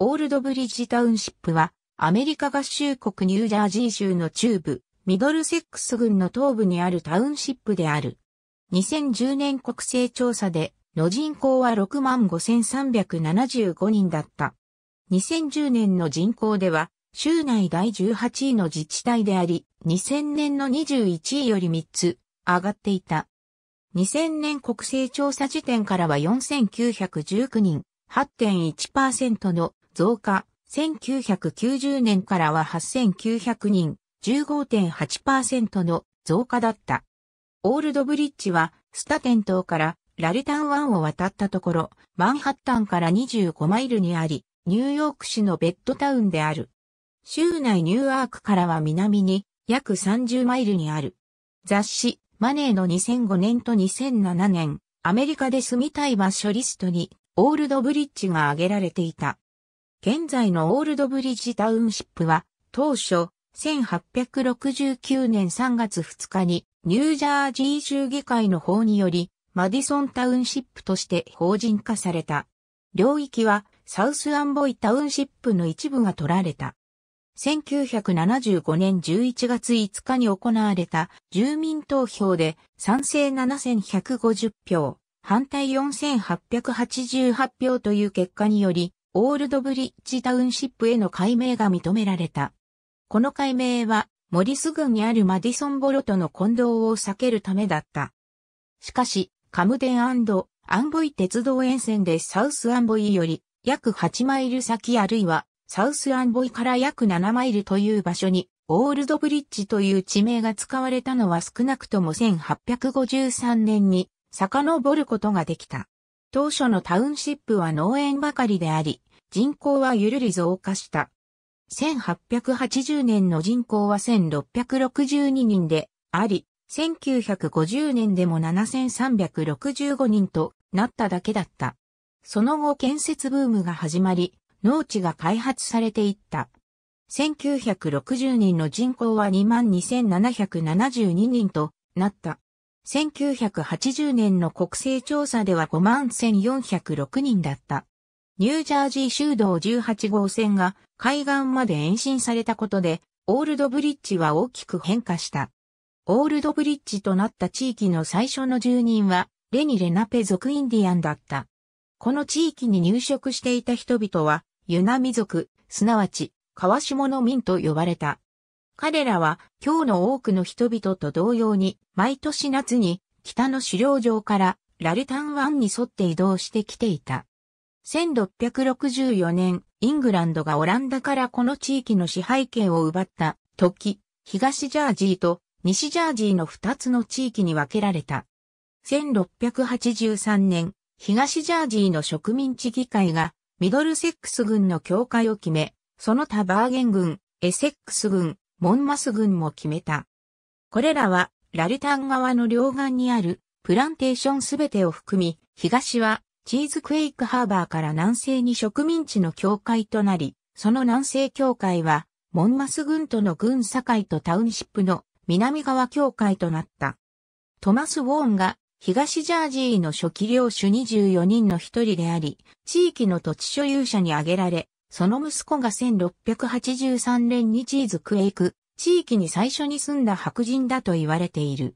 オールドブリッジタウンシップは、アメリカ合衆国ニュージャージー州の中部、ミドルセックス郡の東部にあるタウンシップである。2010年国勢調査で、の人口は65,375人だった。2010年の人口では、州内第18位の自治体であり、2000年の21位より3つ上がっていた。2000年国勢調査時点からは4919人、8.1%の増加、1990年からは8900人、15.8%の増加だった。オールドブリッジは、スタテン島からラルタン湾を渡ったところ、マンハッタンから25マイルにあり、ニューヨーク市のベッドタウンである。州内ニューアークからは南に約30マイルにある。雑誌、マネーの2005年と2007年、アメリカで住みたい場所リストに、オールドブリッジが挙げられていた。現在のオールドブリッジタウンシップは、当初、1869年3月2日に、ニュージャージー州議会の法により、マディソンタウンシップとして法人化された。領域は、サウスアンボイタウンシップの一部が取られた。1975年11月5日に行われた住民投票で賛成7150票、反対4888票という結果により、オールドブリッジタウンシップへの改名が認められた。この改名は、モリス郡にあるマディソンボロとの混同を避けるためだった。しかし、カムデンアンボイ鉄道沿線でサウスアンボイより約8マイル先あるいはサウスアンボイから約7マイルという場所にオールドブリッジという地名が使われたのは少なくとも1853年に遡ることができた。当初のタウンシップは農園ばかりであり、人口はゆるり増加した。1880年の人口は1662人であり、1950年でも7365人となっただけだった。その後建設ブームが始まり、農地が開発されていった。1960年の人口は22,772人となった。1980年の国勢調査では5万1406人だった。ニュージャージー州道18号線が海岸まで延伸されたことで、オールドブリッジは大きく変化した。オールドブリッジとなった地域の最初の住人は、レニ・レナペ族インディアンだった。この地域に入植していた人々は、ユナミ族、すなわち、川下の民と呼ばれた。彼らは今日の多くの人々と同様に毎年夏に北の狩猟場からラルタン湾に沿って移動してきていた。1664年、イングランドがオランダからこの地域の支配権を奪った時、東ジャージーと西ジャージーの2つの地域に分けられた。1683年、東ジャージーの植民地議会がミドルセックス軍の境界を決め、その他バーゲン軍、エセックス軍、モンマス軍も決めた。これらは、ラルタン川の両岸にあるプランテーションすべてを含み、東はチーズクエイクハーバーから南西に植民地の境界となり、その南西境界は、モンマス軍との軍境とタウンシップの南側境界となった。トマス・ウォーンが東ジャージーの初期領主24人の一人であり、地域の土地所有者に挙げられ、その息子が1683年にチーズクエイク、地域に最初に住んだ白人だと言われている。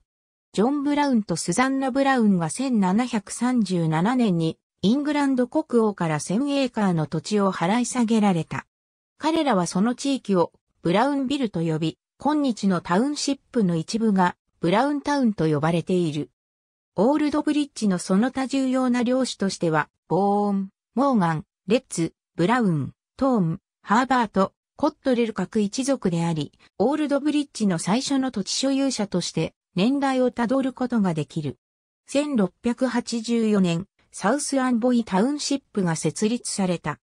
ジョン・ブラウンとスザンナ・ブラウンは1737年にイングランド国王から1000エーカーの土地を払い下げられた。彼らはその地域をブラウンビルと呼び、今日のタウンシップの一部がブラウンタウンと呼ばれている。オールドブリッジのその他重要な領主としては、ボーン、モーガン、レッツ、ブラウン、トーン、ハーバート、コットレル各一族であり、オールドブリッジの最初の土地所有者として年代をたどることができる。1684年、サウスアンボイタウンシップが設立された。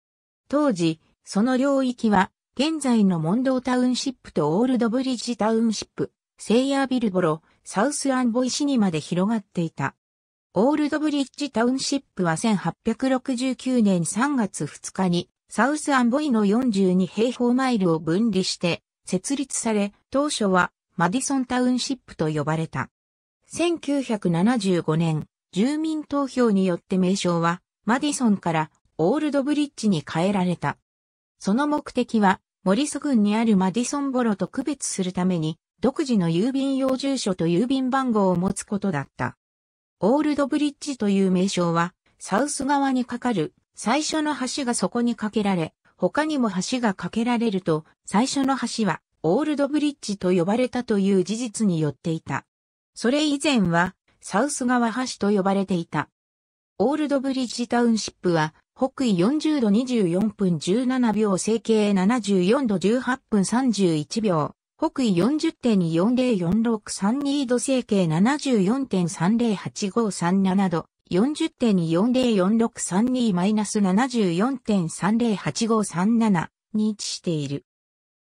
当時、その領域は、現在のモンドータウンシップとオールドブリッジタウンシップ、セイヤービルボロ、サウスアンボイ市にまで広がっていた。オールドブリッジタウンシップは1869年3月2日にサウスアンボイの42平方マイルを分離して設立され、当初はマディソンタウンシップと呼ばれた。1975年、住民投票によって名称はマディソンからオールドブリッジに変えられた。その目的は、モリソ郡にあるマディソンボロと区別するために、独自の郵便用住所と郵便番号を持つことだった。オールドブリッジという名称は、サウス側にかかる最初の橋がそこに架けられ、他にも橋が架けられると、最初の橋はオールドブリッジと呼ばれたという事実によっていた。それ以前はサウス川橋と呼ばれていた。オールドブリッジタウンシップは北緯40度24分17秒整形74度18分31秒。北緯40.404632度整形74.308537度、40.404632-74.308537に位置している。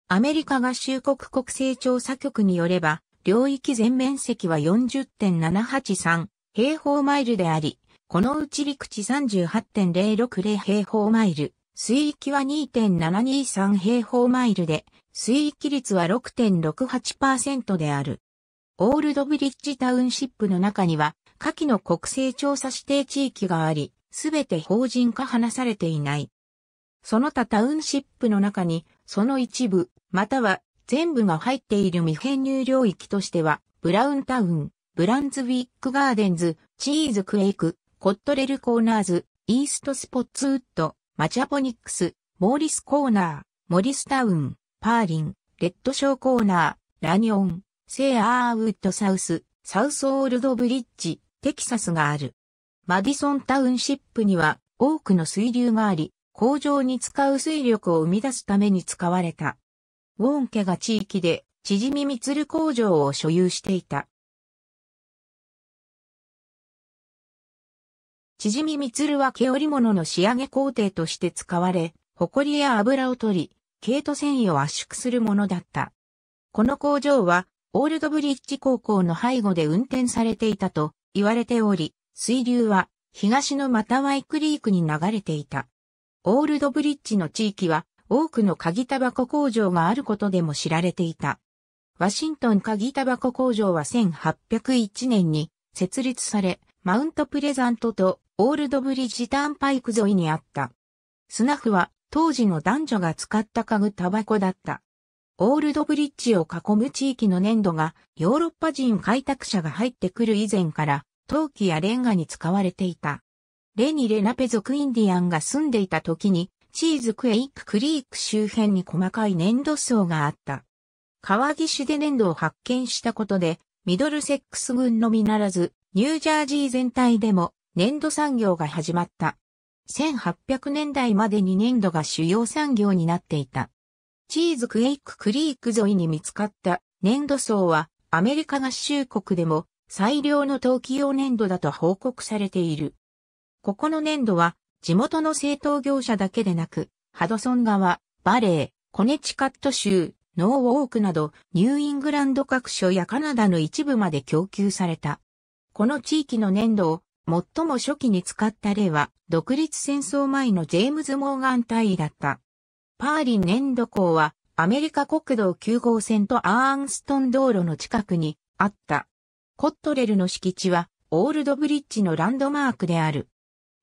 アメリカ合衆国国勢調査局によれば、領域全面積は40.783平方マイルであり、このうち陸地38.060平方マイル、水域は2.723平方マイルで、水域率は6.68%である。オールドブリッジタウンシップの中には、下記の国勢調査指定地域があり、すべて法人化話されていない。その他タウンシップの中に、その一部、または全部が入っている未編入領域としては、ブラウンタウン、ブランズウィックガーデンズ、チーズクエイク、コットレルコーナーズ、イーストスポッツウッド、マチャポニックス、モーリスコーナー、モリスタウン、パーリン、レッドショーコーナー、ラニオン、セーアーウッドサウス、サウスオールドブリッジ、テキサスがある。マディソンタウンシップには多くの水流があり、工場に使う水力を生み出すために使われた。ウォン家が地域で、縮みみつる工場を所有していた。縮みみつるは毛織物の仕上げ工程として使われ、ホコリや油を取り、毛糸繊維を圧縮するものだった。この工場は、オールドブリッジ高校の背後で運転されていたと言われており、水流は東のマタワイクリークに流れていた。オールドブリッジの地域は多くの鍵タバコ工場があることでも知られていた。ワシントン鍵タバコ工場は1801年に設立され、マウントプレザントとオールドブリッジターンパイク沿いにあった。スナフは当時の男女が使った家具タバコだった。オールドブリッジを囲む地域の粘土がヨーロッパ人開拓者が入ってくる以前から陶器やレンガに使われていた。レニレナペ族インディアンが住んでいた時にチーズクエイククリーク周辺に細かい粘土層があった。川岸で粘土を発見したことでミドルセックス軍のみならずニュージャージー全体でも粘土産業が始まった。1800年代までに粘土が主要産業になっていた。チーズクエイククリーク沿いに見つかった粘土層はアメリカ合衆国でも最良の陶器用粘土だと報告されている。ここの粘土は地元の製陶業者だけでなく、ハドソン川、バレー、コネチカット州、ノーウォークなどニューイングランド各所やカナダの一部まで供給された。この地域の粘土を最も初期に使った例は独立戦争前のジェームズ・モーガン大尉だった。パーリン粘土港はアメリカ国道9号線とアーンストン道路の近くにあった。コットレルの敷地はオールドブリッジのランドマークである。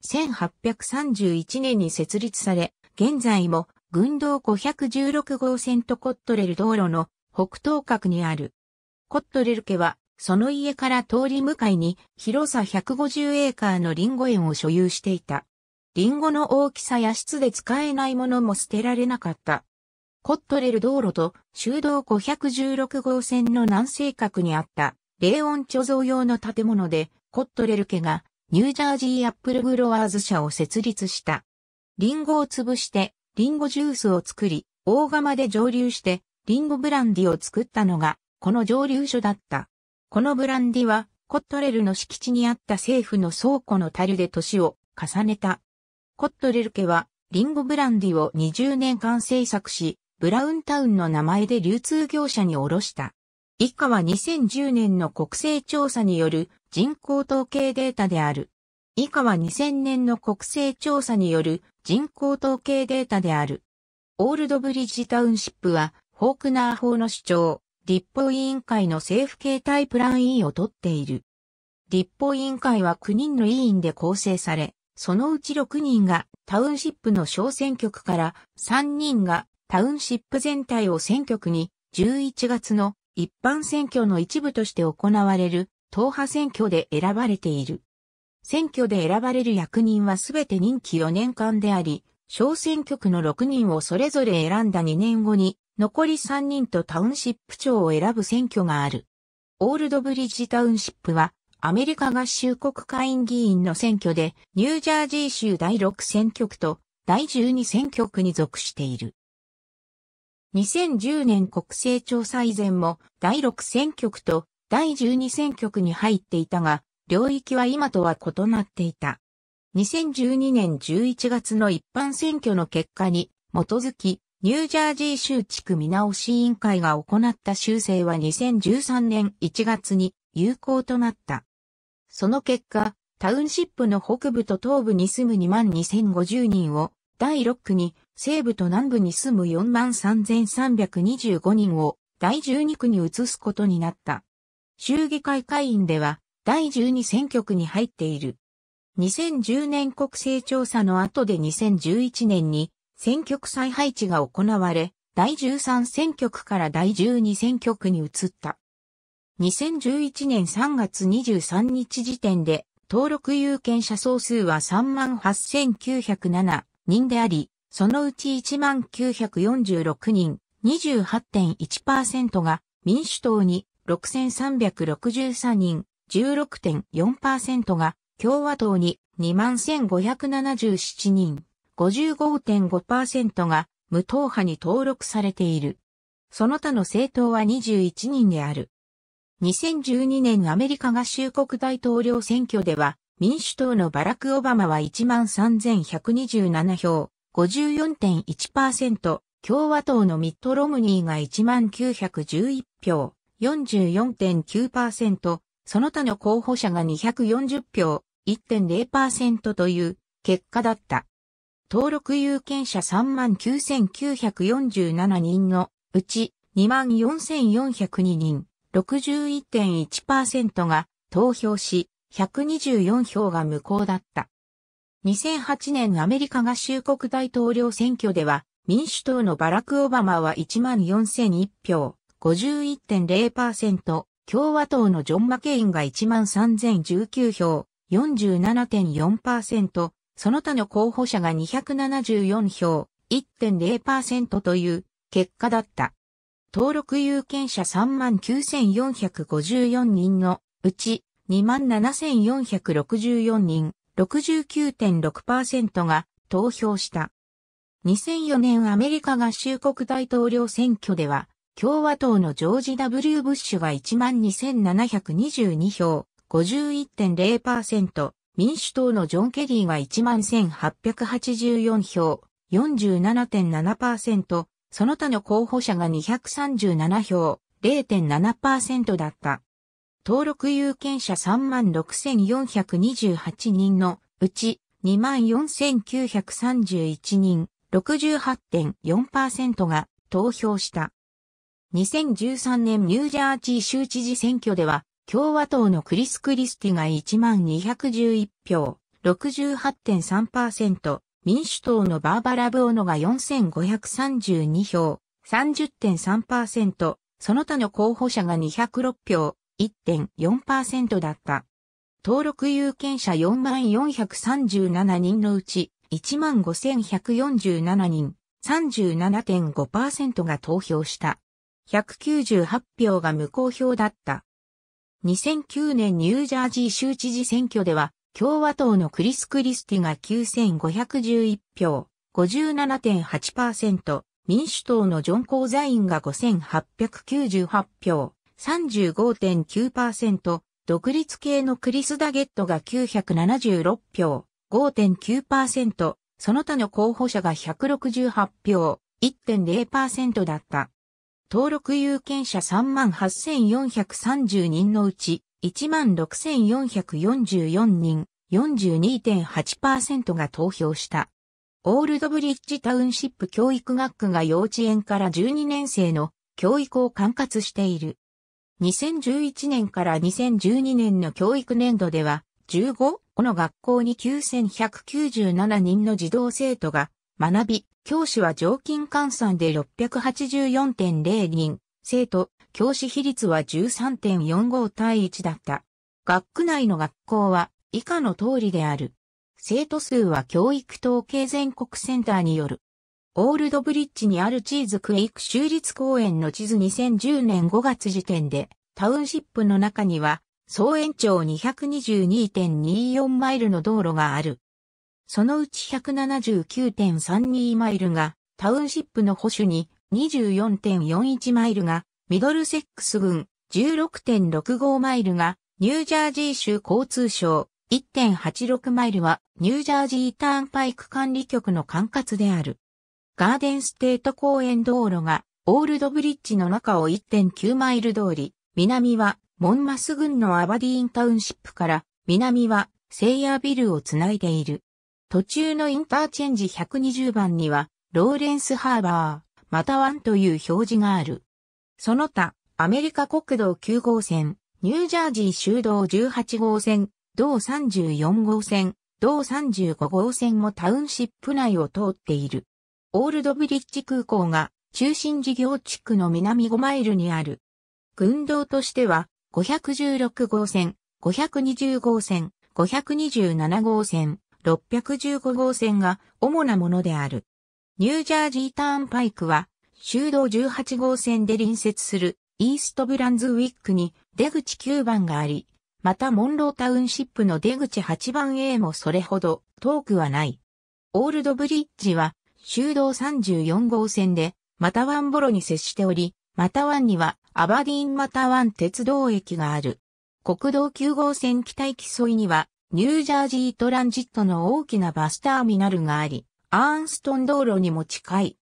1831年に設立され、現在も軍道516号線とコットレル道路の北東角にある。コットレル家はその家から通り向かいに広さ150エーカーのリンゴ園を所有していた。リンゴの大きさや質で使えないものも捨てられなかった。コットレル道路と修道516号線の南西角にあった冷温貯蔵用の建物でコットレル家がニュージャージーアップルグロワーズ社を設立した。リンゴを潰してリンゴジュースを作り、大釜で蒸留してリンゴブランディを作ったのがこの蒸留所だった。このブランディはコットレルの敷地にあった政府の倉庫の樽で年を重ねたコットレルケは、リンゴブランディを20年間制作し、ブラウンタウンの名前で流通業者に卸した。以下は2010年の国勢調査による人口統計データである。以下は2000年の国勢調査による人口統計データである。オールドブリッジタウンシップは、フォークナー法の主張、立法委員会の政府形態プラン委員を取っている。立法委員会は9人の委員で構成され、そのうち6人がタウンシップの小選挙区から3人がタウンシップ全体を選挙区に11月の一般選挙の一部として行われる党派選挙で選ばれている。選挙で選ばれる役人はすべて任期4年間であり、小選挙区の6人をそれぞれ選んだ2年後に、残り3人とタウンシップ長を選ぶ選挙がある。オールドブリッジタウンシップは、アメリカ合衆国会議員の選挙で、ニュージャージー州第6選挙区と第12選挙区に属している。2010年国勢調査以前も第6選挙区と第12選挙区に入っていたが、領域は今とは異なっていた。2012年11月の一般選挙の結果に基づき、ニュージャージー州地区見直し委員会が行った修正は2013年1月に有効となった。その結果、タウンシップの北部と東部に住む2万2050人を、第6区に、西部と南部に住む4万3325人を、第12区に移すことになった。衆議会会員では、第12選挙区に入っている。2010年国勢調査の後で2011年に選挙区再配置が行われ、第13選挙区から第12選挙区に移った。2011年3月23日時点で、登録有権者総数は38,907人であり、そのうち1946人、28.1%が民主党に、6,363人、16.4%が共和党に21,577人、55.5%が無党派に登録されている。その他の政党は21人である。2012年アメリカ合衆国大統領選挙では、民主党のバラク・オバマは13,127票、54.1%、共和党のミッド・ロムニーが1911票、44.9%、その他の候補者が240票、1.0%という結果だった。登録有権者39,947人のうち24,402人。61.1%が投票し、124票が無効だった。2008年アメリカ合衆国大統領選挙では、民主党のバラク・オバマは14,001票、51.0%、共和党のジョン・マケインが13,019票、47.4%、その他の候補者が274票、1.0%という結果だった。登録有権者39,454人のうち27,464人、69.6%が投票した。2004年アメリカ合衆国大統領選挙では、共和党のジョージ・ W・ ブッシュが12,722票、51.0%、民主党のジョン・ケリーが11,884票、47.7%、その他の候補者が237票、0.7%だった。登録有権者36,428人のうち24,931人、68.4%が投票した。2013年ニュージャージー州知事選挙では、共和党のクリス・クリスティが1211票、68.3%、民主党のバーバラ・ブオノが4532票、30.3%、その他の候補者が206票、1.4%だった。登録有権者4437人のうち15147人、37.5%が投票した。198票が無効票だった。2009年ニュージャージー州知事選挙では共和党のクリス・クリスティが9511票、57.8%、民主党のジョン・コーザインが5898票、35.9%、独立系のクリス・ダゲットが976票、5.9%、その他の候補者が168票、1.0%だった。登録有権者38,430人のうち、16,444人、42.8%が投票した。オールドブリッジタウンシップ教育学区が幼稚園から12年生の教育を管轄している。2011年から2012年の教育年度では、15の学校に9197人の児童生徒が学び、教師は常勤換算で684.0人、生徒、教師比率は13.45対1だった。学区内の学校は以下の通りである。生徒数は教育統計全国センターによる。オールドブリッジにあるチーズクエイク州立公園の地図2010年5月時点で、タウンシップの中には、総延長222.24マイルの道路がある。そのうち179.32マイルが、タウンシップの保守に24.41マイルがミドルセックス郡、16.65マイルがニュージャージー州交通省、1.86マイルはニュージャージーターンパイク管理局の管轄である。ガーデンステート公園道路がオールドブリッジの中を1.9マイル通り、南はモンマス郡のアバディーンタウンシップから南はセイヤービルをつないでいる。途中のインターチェンジ120番にはローレンスハーバーまたワンという表示がある。その他、アメリカ国道9号線、ニュージャージー州道18号線、道34号線、道35号線もタウンシップ内を通っている。オールドブリッジ空港が中心事業地区の南5マイルにある。軍道としては516号線、520号線、527号線、615号線が主なものである。ニュージャージーターンパイクは、修道18号線で隣接するイーストブランズウィックに出口9番があり、またモンロータウンシップの出口8番 A もそれほど遠くはない。オールドブリッジは修道34号線でマタワンボロに接しており、マタワンにはアバディーンマタワン鉄道駅がある。国道9号線北行き沿いにはニュージャージートランジットの大きなバスターミナルがあり、アーンストン道路にも近い。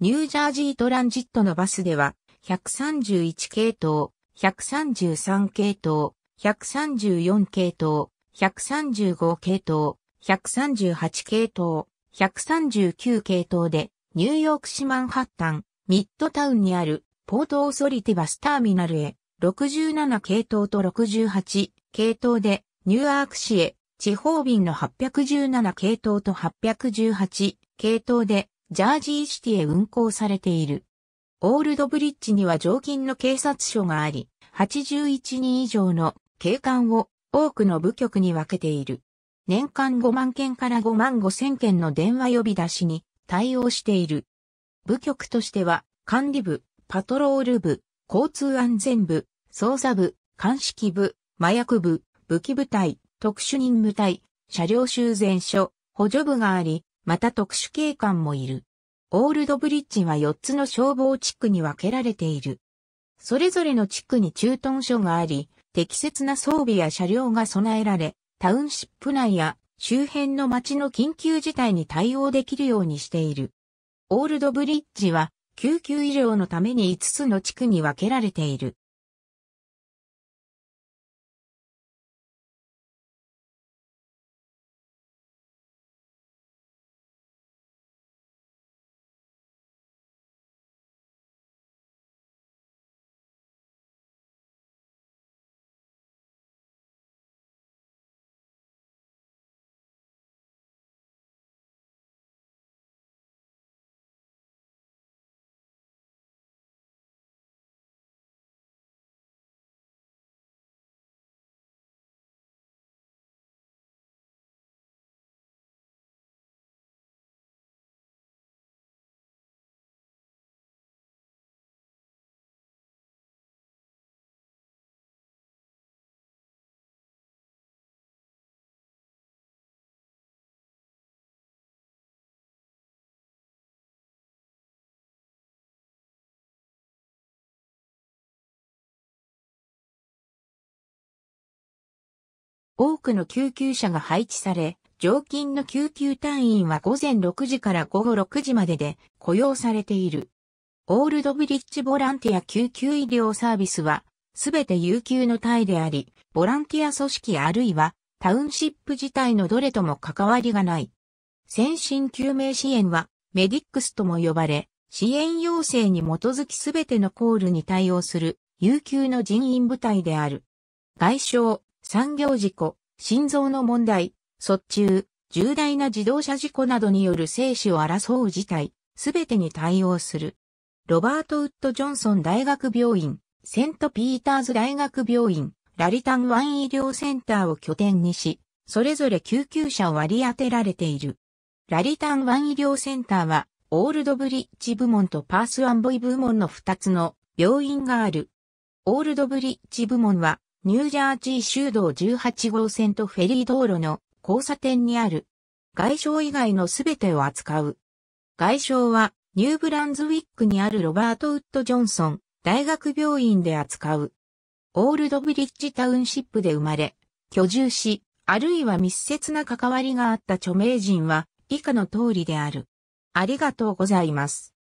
ニュージャージートランジットのバスでは、131系統、133系統、134系統、135系統、138系統、139系統で、ニューヨーク市マンハッタン、ミッドタウンにあるポートオーソリティバスターミナルへ、67系統と68系統で、ニューアーク市へ地方便の817系統と818系統でジャージーシティへ運行されている。オールドブリッジには常勤の警察署があり、81人以上の警官を多くの部局に分けている。年間5万件から5万5千件の電話呼び出しに対応している。部局としては、管理部、パトロール部、交通安全部、捜査部、鑑識部、麻薬部、武器部隊、特殊任務隊、車両修繕所、補助部があり、また特殊警官もいる。オールドブリッジは4つの消防地区に分けられている。それぞれの地区に駐屯所があり、適切な装備や車両が備えられ、タウンシップ内や周辺の町の緊急事態に対応できるようにしている。オールドブリッジは救急医療のために5つの地区に分けられている。多くの救急車が配置され、常勤の救急隊員は午前6時から午後6時までで雇用されている。オールドブリッジボランティア救急医療サービスは、すべて有給の隊であり、ボランティア組織あるいはタウンシップ自体のどれとも関わりがない。先進救命支援はメディックスとも呼ばれ、支援要請に基づきすべてのコールに対応する有給の人員部隊である。外傷、産業事故、心臓の問題、卒中、重大な自動車事故などによる生死を争う事態、すべてに対応する。ロバート・ウッド・ジョンソン大学病院、セント・ピーターズ大学病院、ラリタンワン医療センターを拠点にし、それぞれ救急車を割り当てられている。ラリタンワン医療センターは、オールドブリッジ部門とパースアンボイ部門の2つの病院がある。オールドブリッジ部門は、ニュージャージー州道18号線とフェリー道路の交差点にある。外傷以外のすべてを扱う。外傷は、ニューブランズウィックにあるロバート・ウッド・ジョンソン大学病院で扱う。オールドブリッジタウンシップで生まれ、居住し、あるいは密接な関わりがあった著名人は以下の通りである。ありがとうございます。